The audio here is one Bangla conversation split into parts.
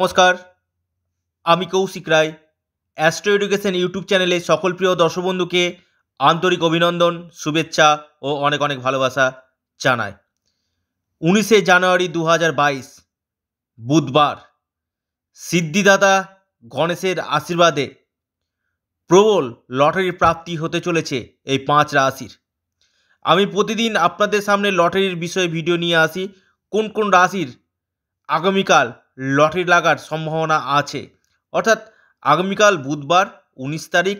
নমস্কার আমি Koushik Roy Astro Education YouTube চ্যানেলে সকল প্রিয় দর্শক বন্ধুকে আন্তরিক অভিনন্দন শুভেচ্ছা ও অনেক অনেক ভালোবাসা জানায় উনিশে জানুয়ারি দু বাইশ বুধবার সিদ্ধিদাতা গণেশের আশীর্বাদে প্রবল লটারির প্রাপ্তি হতে চলেছে এই পাঁচ রাশির আমি প্রতিদিন আপনাদের সামনে লটারির বিষয়ে ভিডিও নিয়ে আসি কোন কোন রাশির আগামীকাল লটারি লাগার সম্ভাবনা আছে অর্থাৎ আগামীকাল বুধবার উনিশ তারিখ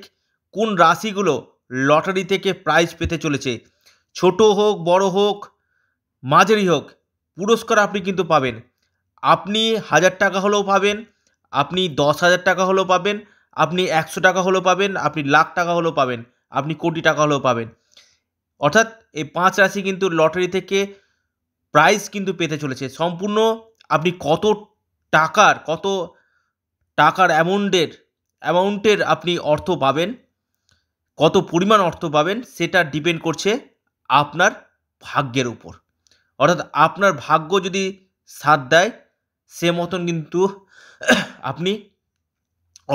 কোন রাশিগুলো লটারি থেকে প্রাইজ পেতে চলেছে ছোট হোক বড় হোক মাঝারি হোক পুরস্কার আপনি কিন্তু পাবেন আপনি হাজার টাকা হলেও পাবেন আপনি দশ হাজার টাকা হলেও পাবেন আপনি একশো টাকা হলেও পাবেন আপনি লাখ টাকা হলেও পাবেন আপনি কোটি টাকা হলেও পাবেন অর্থাৎ এই পাঁচ রাশি কিন্তু লটারি থেকে প্রাইজ কিন্তু পেতে চলেছে সম্পূর্ণ আপনি কত টাকার কত টাকার অ্যামাউন্টের অ্যামাউন্টের আপনি অর্থ পাবেন কত পরিমাণ অর্থ পাবেন সেটা ডিপেন্ড করছে আপনার ভাগ্যের উপর অর্থাৎ আপনার ভাগ্য যদি সাথ দেয় সে মতন কিন্তু আপনি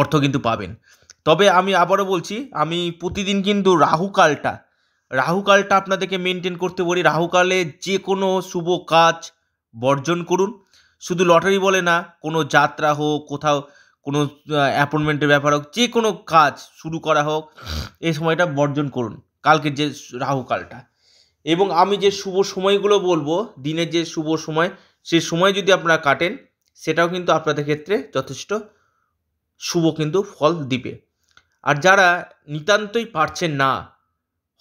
অর্থ কিন্তু পাবেন তবে আমি আবারও বলছি আমি প্রতিদিন কিন্তু রাহুকালটা রাহুকালটা আপনাদেরকে মেনটেন করতে বলি রাহুকালে যে কোনো শুভ কাজ বর্জন করুন শুধু লটারি বলে না কোনো যাত্রা হোক কোথাও কোনো অ্যাপয়েন্টমেন্টের ব্যাপার হোক যে কোনো কাজ শুরু করা হোক এই সময়টা বর্জন করুন কালকের যে রাহুকালটা এবং আমি যে শুভ সময়গুলো বলবো দিনের যে শুভ সময় সেই সময় যদি আপনারা কাটেন সেটাও কিন্তু আপনাদের ক্ষেত্রে যথেষ্ট শুভ কিন্তু ফল দিবে আর যারা নিতান্তই পারছেন না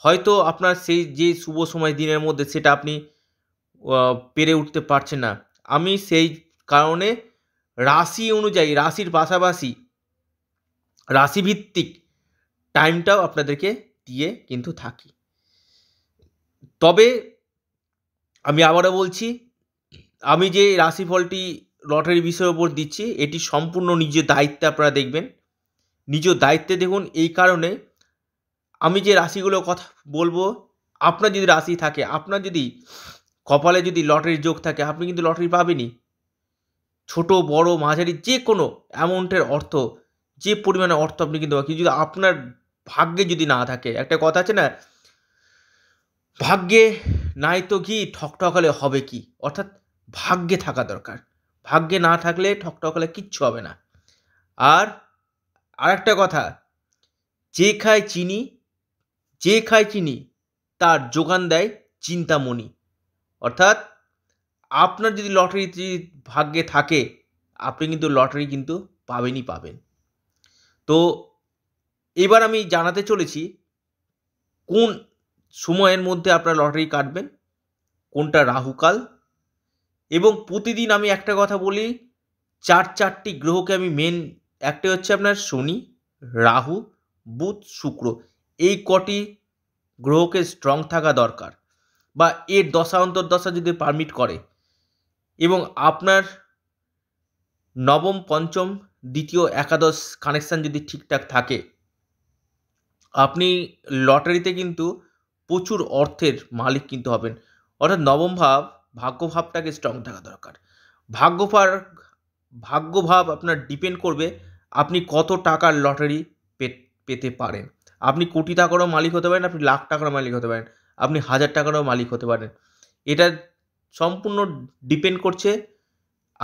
হয়তো আপনার সেই যে শুভ সময় দিনের মধ্যে সেটা আপনি পেরে উঠতে পারছেন না আমি সেই কারণে রাশি অনুযায়ী রাশির পাশাপাশি রাশিভিত্তিক টাইমটাও আপনাদেরকে দিয়ে কিন্তু থাকি তবে আমি আবারও বলছি আমি যে রাশিফলটি লটারি বিষয়ের ওপর দিচ্ছি এটি সম্পূর্ণ নিজের দায়িত্বে আপনারা দেখবেন নিজ দায়িত্বে দেখুন এই কারণে আমি যে রাশিগুলো কথা বলবো আপনার যদি রাশি থাকে আপনার যদি কপালে যদি লটারির যোগ থাকে আপনি কিন্তু লটারি পাবেনই ছোট বড় মাঝারি যে কোনো অ্যামাউন্টের অর্থ যে পরিমাণে অর্থ আপনি কিন্তু পাবেন যদি আপনার ভাগ্যে যদি না থাকে একটা কথা আছে না ভাগ্যে নাই তো কি ঠকঠকালে হবে কি অর্থাৎ ভাগ্যে থাকা দরকার ভাগ্যে না থাকলে ঠকঠকালে কিচ্ছু হবে না আর আরেকটা কথা যে খায় চিনি যে খায় চিনি তার যোগান দেয় চিন্তামণি অর্থাৎ আপনার যদি লটারি ভাগ্যে থাকে আপনি কিন্তু লটারি কিন্তু পাবেনই পাবেন তো এবার আমি জানাতে চলেছি কোন সময়ের মধ্যে আপনারা লটারি কাটবেন কোনটা রাহুকাল এবং প্রতিদিন আমি একটা কথা বলি চার চারটি গ্রহকে আমি মেন একটা হচ্ছে আপনার শনি রাহু বুধ শুক্র এই কটি গ্রহকে স্ট্রং থাকা দরকার বা এর দশা অন্তর্দশা যদি পারমিট করে এবং আপনার নবম পঞ্চম দ্বিতীয় একাদশ কানেকশান যদি ঠিকঠাক থাকে আপনি লটারিতে কিন্তু প্রচুর অর্থের মালিক কিন্তু হবেন অর্থাৎ নবম ভাব ভাগ্যভাবটাকে স্ট্রং থাকা দরকার ভাগ্যভার ভাগ্যভাব আপনার ডিপেন্ড করবে আপনি কত টাকার লটারি পেতে পারেন আপনি কোটি টাকারও মালিক হতে পারেন আপনি লাখ টাকারও মালিক হতে পারেন আপনি হাজার টাকারও মালিক হতে পারেন এটা সম্পূর্ণ ডিপেন্ড করছে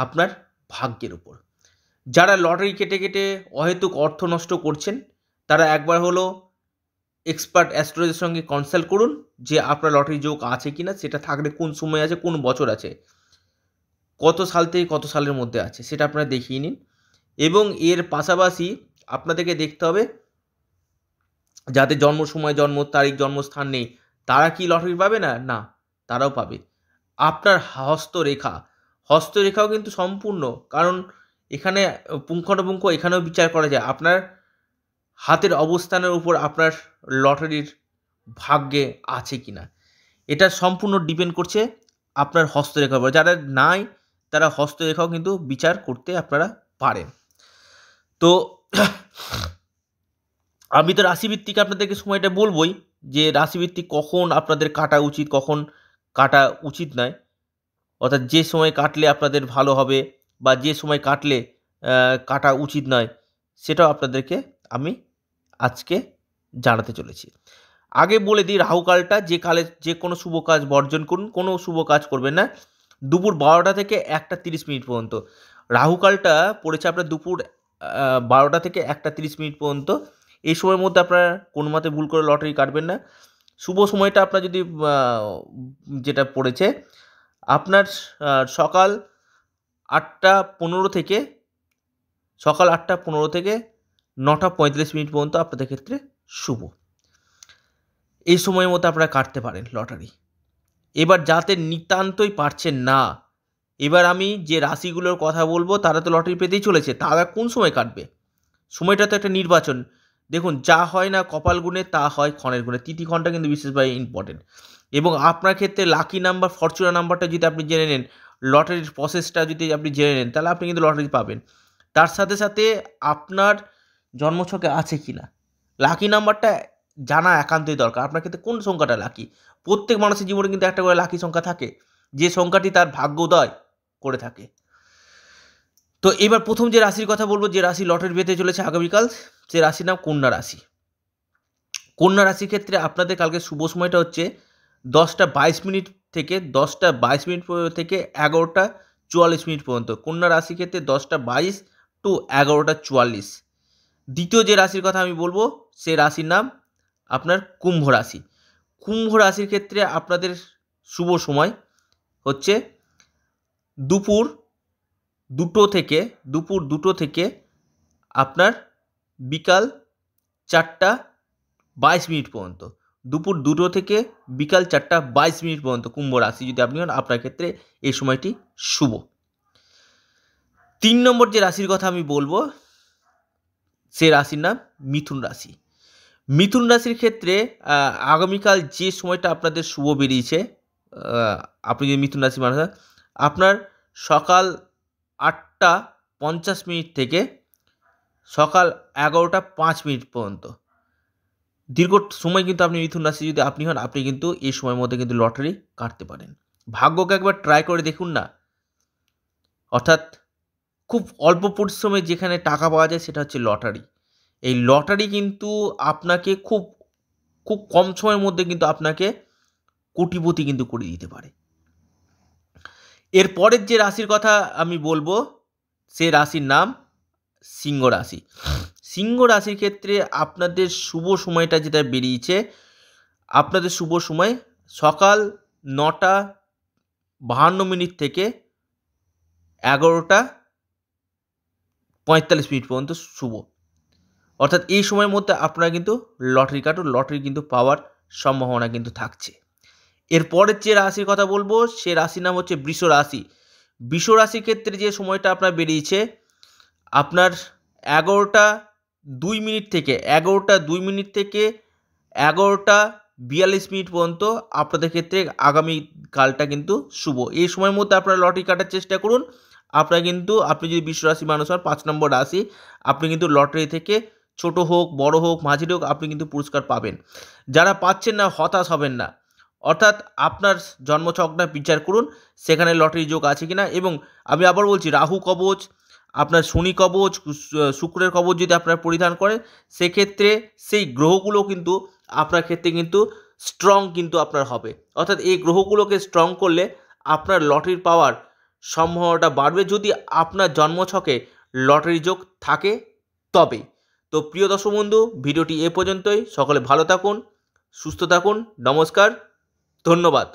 আপনার ভাগ্যের উপর যারা লটারি কেটে কেটে অহেতুক অর্থ নষ্ট করছেন তারা একবার হলো এক্সপার্ট অ্যাস্ট্রোলজির সঙ্গে কনসাল্ট করুন যে আপনার লটারি যোগ আছে কি না সেটা থাকলে কোন সময় আছে কোন বছর আছে কত সাল থেকে কত সালের মধ্যে আছে সেটা আপনারা দেখিয়ে নিন এবং এর পাশাপাশি আপনাদেরকে দেখতে হবে যাদের জন্ম সময় জন্ম তারিখ জন্মস্থান নেই তারা কি লটারি পাবে না না তারাও পাবে আপনার হস্তরেখা হস্তরেখাও কিন্তু সম্পূর্ণ কারণ এখানে পুঙ্খানুপুঙ্খ এখানেও বিচার করা যায় আপনার হাতের অবস্থানের উপর আপনার লটারির ভাগ্যে আছে কি না এটা সম্পূর্ণ ডিপেন্ড করছে আপনার হস্তরেখার উপর যারা নাই তারা হস্তরেখাও কিন্তু বিচার করতে আপনারা পারেন তো আমি তো রাশিভিত্তিক আপনাদেরকে সময়টা বলবই যে রাশিভিত্তিক কখন আপনাদের কাটা উচিত কখন কাটা উচিত নয় অর্থাৎ যে সময় কাটলে আপনাদের ভালো হবে বা যে সময় কাটলে কাটা উচিত নয় সেটাও আপনাদেরকে আমি আজকে জানাতে চলেছি আগে বলে দিই রাহুকালটা যে কালে যে কোনো শুভ কাজ বর্জন করুন কোনো শুভ কাজ করবেন না দুপুর বারোটা থেকে একটা তিরিশ মিনিট পর্যন্ত রাহুকালটা পড়েছে আপনার দুপুর বারোটা থেকে একটা তিরিশ মিনিট পর্যন্ত এই সময়ের মধ্যে আপনারা কোনো মতে ভুল করে লটারি কাটবেন না শুভ সময়টা আপনার যদি যেটা পড়েছে আপনার সকাল আটটা পনেরো থেকে সকাল আটটা পনেরো থেকে নটা পঁয়ত্রিশ মিনিট পর্যন্ত আপনাদের ক্ষেত্রে শুভ এই সময়ের মধ্যে আপনারা কাটতে পারেন লটারি এবার যাতে নিতান্তই পারছেন না এবার আমি যে রাশিগুলোর কথা বলবো তারা তো লটারি পেতেই চলেছে তারা কোন সময় কাটবে সময়টা তো একটা নির্বাচন দেখুন যা হয় না কপাল গুণে তা হয় ক্ষণের গুণে তিথি ক্ষণটা কিন্তু বিশেষভাবে ইম্পর্টেন্ট এবং আপনার ক্ষেত্রে লাকি নাম্বার ফরচুনা নাম্বারটা যদি আপনি জেনে নেন লটারির প্রসেসটা যদি আপনি জেনে নেন তাহলে আপনি কিন্তু লটারি পাবেন তার সাথে সাথে আপনার জন্মছকে আছে কি না লাকি নাম্বারটা জানা একান্তই দরকার আপনার ক্ষেত্রে কোন সংখ্যাটা লাকি প্রত্যেক মানুষের জীবনে কিন্তু একটা করে লাকি সংখ্যা থাকে যে সংখ্যাটি তার ভাগ্যোদয় করে থাকে তো এবার প্রথম যে রাশির কথা বলবো যে রাশি লটারি পেতে চলেছে আগামীকাল সে রাশির নাম কন্যা রাশি কন্যা রাশির ক্ষেত্রে আপনাদের কালকে শুভ সময়টা হচ্ছে দশটা বাইশ মিনিট থেকে দশটা বাইশ মিনিট থেকে এগারোটা চুয়াল্লিশ মিনিট পর্যন্ত কন্যা রাশির ক্ষেত্রে দশটা বাইশ টু এগারোটা চুয়াল্লিশ দ্বিতীয় যে রাশির কথা আমি বলবো সে রাশির নাম আপনার কুম্ভ রাশি কুম্ভ রাশির ক্ষেত্রে আপনাদের শুভ সময় হচ্ছে দুপুর দুটো থেকে দুপুর দুটো থেকে আপনার বিকাল চারটা বাইশ মিনিট পর্যন্ত দুপুর দুটো থেকে বিকাল চারটা বাইশ মিনিট পর্যন্ত কুম্ভ রাশি যদি আপনি হন আপনার ক্ষেত্রে এই সময়টি শুভ তিন নম্বর যে রাশির কথা আমি বলবো সে রাশির নাম মিথুন রাশি মিথুন রাশির ক্ষেত্রে আগামীকাল যে সময়টা আপনাদের শুভ বেরিয়েছে আপনি যদি মিথুন রাশি মানুষ আপনার সকাল আটটা পঞ্চাশ মিনিট থেকে সকাল এগারোটা পাঁচ মিনিট পর্যন্ত দীর্ঘ সময় কিন্তু আপনি মিথুন রাশি যদি আপনি হন আপনি কিন্তু এই সময়ের মধ্যে কিন্তু লটারি কাটতে পারেন ভাগ্যকে একবার ট্রাই করে দেখুন না অর্থাৎ খুব অল্প পরিশ্রমে যেখানে টাকা পাওয়া যায় সেটা হচ্ছে লটারি এই লটারি কিন্তু আপনাকে খুব খুব কম সময়ের মধ্যে কিন্তু আপনাকে কোটিপতি কিন্তু করে দিতে পারে এর পরের যে রাশির কথা আমি বলবো সে রাশির নাম সিংহ রাশি সিংহ রাশির ক্ষেত্রে আপনাদের শুভ সময়টা যেটা বেরিয়েছে আপনাদের শুভ সময় সকাল নটা বাহান্ন মিনিট থেকে এগারোটা পঁয়তাল্লিশ মিনিট পর্যন্ত শুভ অর্থাৎ এই সময়ের মধ্যে আপনারা কিন্তু লটারি কাটুন লটারি কিন্তু পাওয়ার সম্ভাবনা কিন্তু থাকছে এরপরের যে রাশির কথা বলবো সে রাশির নাম হচ্ছে বৃষ রাশি বৃষ রাশির ক্ষেত্রে যে সময়টা আপনার বেরিয়েছে আপনার এগারোটা দুই মিনিট থেকে এগারোটা দুই মিনিট থেকে এগারোটা বিয়াল্লিশ মিনিট পর্যন্ত আপনাদের ক্ষেত্রে আগামী কালটা কিন্তু শুভ এই সময়ের মধ্যে আপনারা লটারি কাটার চেষ্টা করুন আপনারা কিন্তু আপনি যদি বিশ্ব রাশি মানুষ হন পাঁচ নম্বর রাশি আপনি কিন্তু লটারি থেকে ছোট হোক বড় হোক মাঝির হোক আপনি কিন্তু পুরস্কার পাবেন যারা পাচ্ছেন না হতাশ হবেন না অর্থাৎ আপনার জন্মছকটা বিচার করুন সেখানে লটারি যোগ আছে কিনা এবং আমি আবার বলছি রাহু কবচ আপনার শনি কবচ শুক্রের কবচ যদি আপনার পরিধান করেন সেক্ষেত্রে সেই গ্রহগুলো কিন্তু আপনার ক্ষেত্রে কিন্তু স্ট্রং কিন্তু আপনার হবে অর্থাৎ এই গ্রহগুলোকে স্ট্রং করলে আপনার লটারির পাওয়ার সম্ভাবনাটা বাড়বে যদি আপনার জন্মছকে লটারি যোগ থাকে তবে তো প্রিয় দর্শক বন্ধু ভিডিওটি এ পর্যন্তই সকলে ভালো থাকুন সুস্থ থাকুন নমস্কার ধন্যবাদ